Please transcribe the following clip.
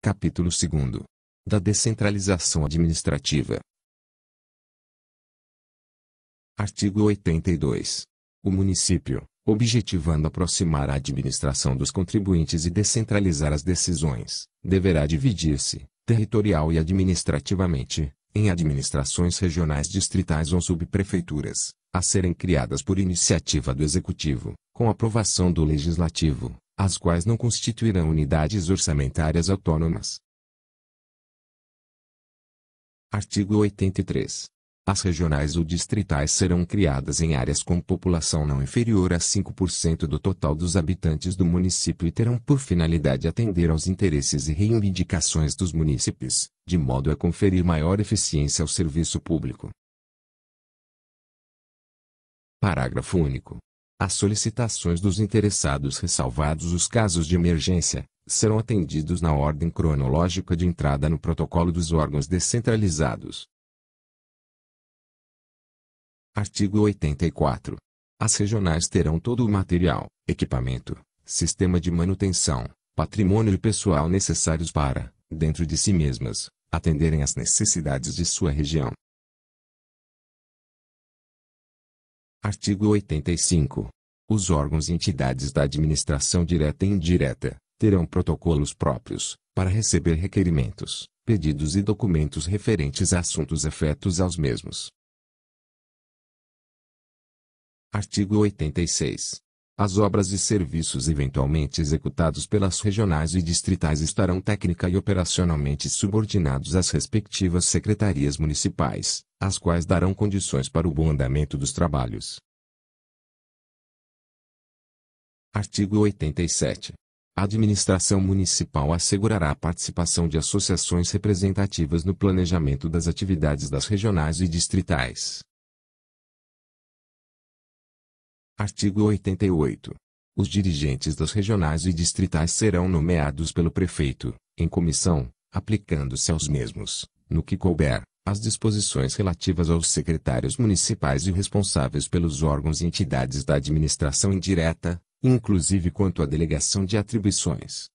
Capítulo 2 Da descentralização administrativa. Artigo 82. O município, objetivando aproximar a administração dos contribuintes e descentralizar as decisões, deverá dividir-se, territorial e administrativamente, em administrações regionais distritais ou subprefeituras, a serem criadas por iniciativa do Executivo, com aprovação do Legislativo, as quais não constituirão unidades orçamentárias autônomas. Artigo 83. As regionais ou distritais serão criadas em áreas com população não inferior a 5% do total dos habitantes do município e terão por finalidade atender aos interesses e reivindicações dos munícipes, de modo a conferir maior eficiência ao serviço público. Parágrafo único. As solicitações dos interessados ressalvados os casos de emergência, serão atendidos na ordem cronológica de entrada no protocolo dos órgãos descentralizados. Artigo 84. As regionais terão todo o material, equipamento, sistema de manutenção, patrimônio e pessoal necessários para, dentro de si mesmas, atenderem às necessidades de sua região. Artigo 85. Os órgãos e entidades da administração direta e indireta terão protocolos próprios para receber requerimentos, pedidos e documentos referentes a assuntos afetos aos mesmos. Artigo 86. As obras e serviços eventualmente executados pelas regionais e distritais estarão técnica e operacionalmente subordinados às respectivas secretarias municipais, as quais darão condições para o bom andamento dos trabalhos. Artigo 87. A administração municipal assegurará a participação de associações representativas no planejamento das atividades das regionais e distritais. Artigo 88. Os dirigentes das regionais e distritais serão nomeados pelo prefeito, em comissão, aplicando-se aos mesmos, no que couber, as disposições relativas aos secretários municipais e responsáveis pelos órgãos e entidades da administração indireta, inclusive quanto à delegação de atribuições.